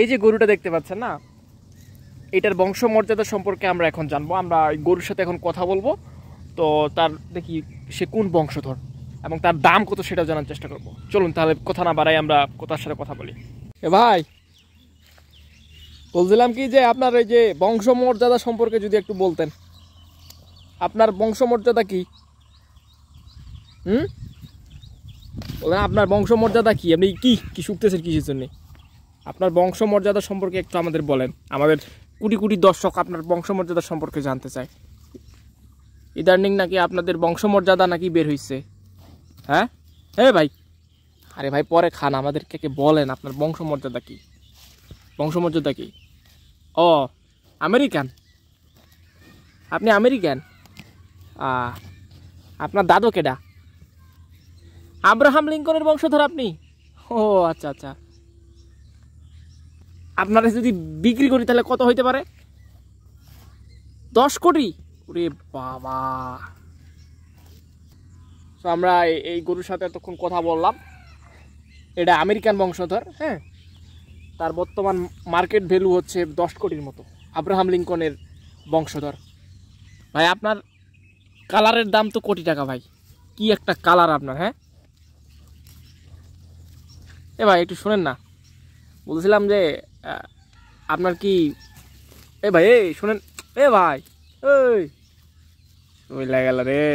এই যে গরুটা দেখতে পাচ্ছেন না এটার বংশমর্যাদা সম্পর্কে আমরা এখন জানবো আমরা গরুর সাথে এখন কথা বলবো তো তার দেখি সে কোন বংশধর এবং তার দাম কত সেটা জানার চেষ্টা করব চলুন তাহলে কথা না বাড়াই আমরা কোথার সাথে কথা বলি এ ভাই বলছিলাম কি যে আপনার এই যে বংশমর্যাদা সম্পর্কে যদি একটু বলতেন আপনার বংশমর্যাদা কি হুম বলেন আপনার বংশমর্যাদা কি আপনি কি কি শুকতেছেন কিসের জন্যে আপনার বংশমর্যাদা সম্পর্কে একটু আমাদের বলেন আমাদের কুটি কুটি দর্শক আপনার বংশমর্যাদা সম্পর্কে জানতে চায় ইদানিং নাকি আপনাদের বংশমর্যাদা নাকি বের হইছে হ্যাঁ হ্যাঁ ভাই আরে ভাই পরে খান আমাদেরকে কে বলেন আপনার বংশমর্যাদা কি বংশমর্যাদা কি ও আমেরিকান আপনি আমেরিকান আপনার দাদু কেডা আব্রাহাম লিঙ্কনের বংশধর আপনি ও আচ্ছা আচ্ছা আপনারা যদি বিক্রি করি তাহলে কত হইতে পারে দশ কোটি ওরে বাবা তো আমরা এই গরুর সাথে এতক্ষণ কথা বললাম এটা আমেরিকান বংশধর হ্যাঁ তার বর্তমান মার্কেট ভ্যালু হচ্ছে দশ কোটির মতো আব্রাহাম লিঙ্কনের বংশধর ভাই আপনার কালারের দাম তো কোটি টাকা ভাই কি একটা কালার আপনার হ্যাঁ এ ভাই একটু শোনেন না বলছিলাম যে আপনার কি এ ভাই এই শোনেন এ ভাই ওই ওই লাগাল রে